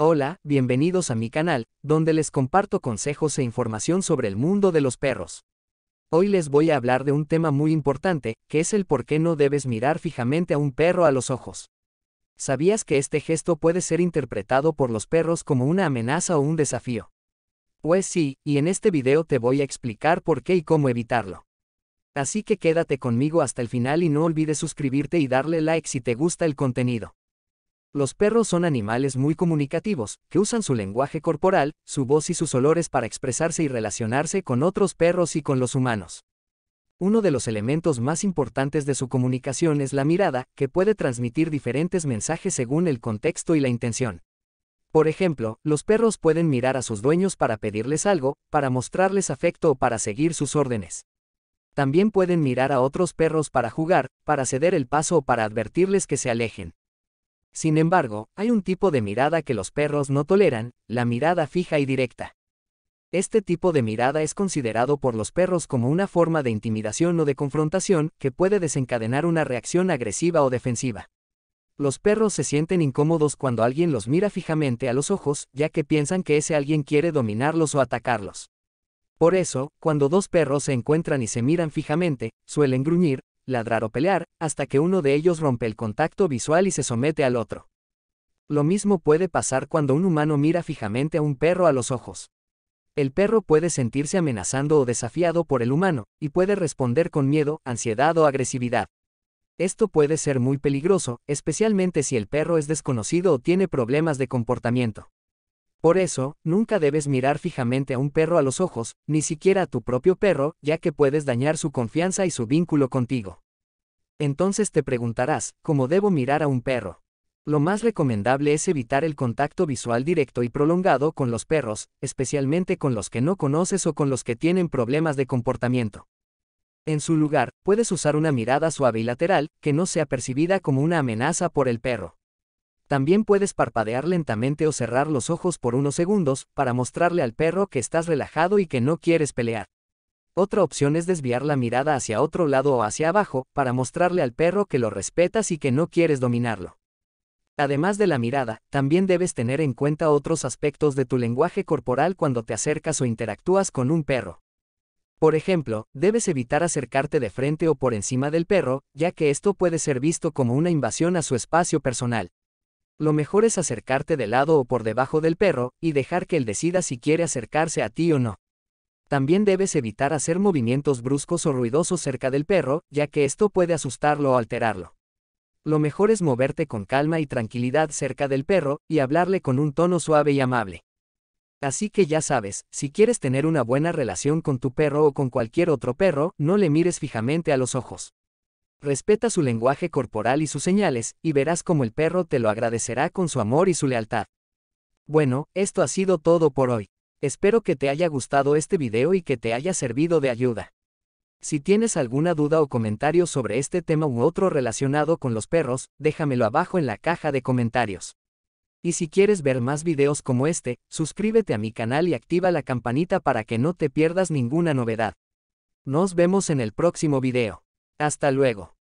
Hola, bienvenidos a mi canal, donde les comparto consejos e información sobre el mundo de los perros. Hoy les voy a hablar de un tema muy importante, que es el por qué no debes mirar fijamente a un perro a los ojos. ¿Sabías que este gesto puede ser interpretado por los perros como una amenaza o un desafío? Pues sí, y en este video te voy a explicar por qué y cómo evitarlo. Así que quédate conmigo hasta el final y no olvides suscribirte y darle like si te gusta el contenido. Los perros son animales muy comunicativos, que usan su lenguaje corporal, su voz y sus olores para expresarse y relacionarse con otros perros y con los humanos. Uno de los elementos más importantes de su comunicación es la mirada, que puede transmitir diferentes mensajes según el contexto y la intención. Por ejemplo, los perros pueden mirar a sus dueños para pedirles algo, para mostrarles afecto o para seguir sus órdenes. También pueden mirar a otros perros para jugar, para ceder el paso o para advertirles que se alejen. Sin embargo, hay un tipo de mirada que los perros no toleran, la mirada fija y directa. Este tipo de mirada es considerado por los perros como una forma de intimidación o de confrontación que puede desencadenar una reacción agresiva o defensiva. Los perros se sienten incómodos cuando alguien los mira fijamente a los ojos, ya que piensan que ese alguien quiere dominarlos o atacarlos. Por eso, cuando dos perros se encuentran y se miran fijamente, suelen gruñir, ladrar o pelear, hasta que uno de ellos rompe el contacto visual y se somete al otro. Lo mismo puede pasar cuando un humano mira fijamente a un perro a los ojos. El perro puede sentirse amenazando o desafiado por el humano, y puede responder con miedo, ansiedad o agresividad. Esto puede ser muy peligroso, especialmente si el perro es desconocido o tiene problemas de comportamiento. Por eso, nunca debes mirar fijamente a un perro a los ojos, ni siquiera a tu propio perro, ya que puedes dañar su confianza y su vínculo contigo. Entonces te preguntarás, ¿cómo debo mirar a un perro? Lo más recomendable es evitar el contacto visual directo y prolongado con los perros, especialmente con los que no conoces o con los que tienen problemas de comportamiento. En su lugar, puedes usar una mirada suave y lateral, que no sea percibida como una amenaza por el perro. También puedes parpadear lentamente o cerrar los ojos por unos segundos para mostrarle al perro que estás relajado y que no quieres pelear. Otra opción es desviar la mirada hacia otro lado o hacia abajo para mostrarle al perro que lo respetas y que no quieres dominarlo. Además de la mirada, también debes tener en cuenta otros aspectos de tu lenguaje corporal cuando te acercas o interactúas con un perro. Por ejemplo, debes evitar acercarte de frente o por encima del perro, ya que esto puede ser visto como una invasión a su espacio personal. Lo mejor es acercarte de lado o por debajo del perro, y dejar que él decida si quiere acercarse a ti o no. También debes evitar hacer movimientos bruscos o ruidosos cerca del perro, ya que esto puede asustarlo o alterarlo. Lo mejor es moverte con calma y tranquilidad cerca del perro, y hablarle con un tono suave y amable. Así que ya sabes, si quieres tener una buena relación con tu perro o con cualquier otro perro, no le mires fijamente a los ojos. Respeta su lenguaje corporal y sus señales, y verás como el perro te lo agradecerá con su amor y su lealtad. Bueno, esto ha sido todo por hoy. Espero que te haya gustado este video y que te haya servido de ayuda. Si tienes alguna duda o comentario sobre este tema u otro relacionado con los perros, déjamelo abajo en la caja de comentarios. Y si quieres ver más videos como este, suscríbete a mi canal y activa la campanita para que no te pierdas ninguna novedad. Nos vemos en el próximo video. Hasta luego.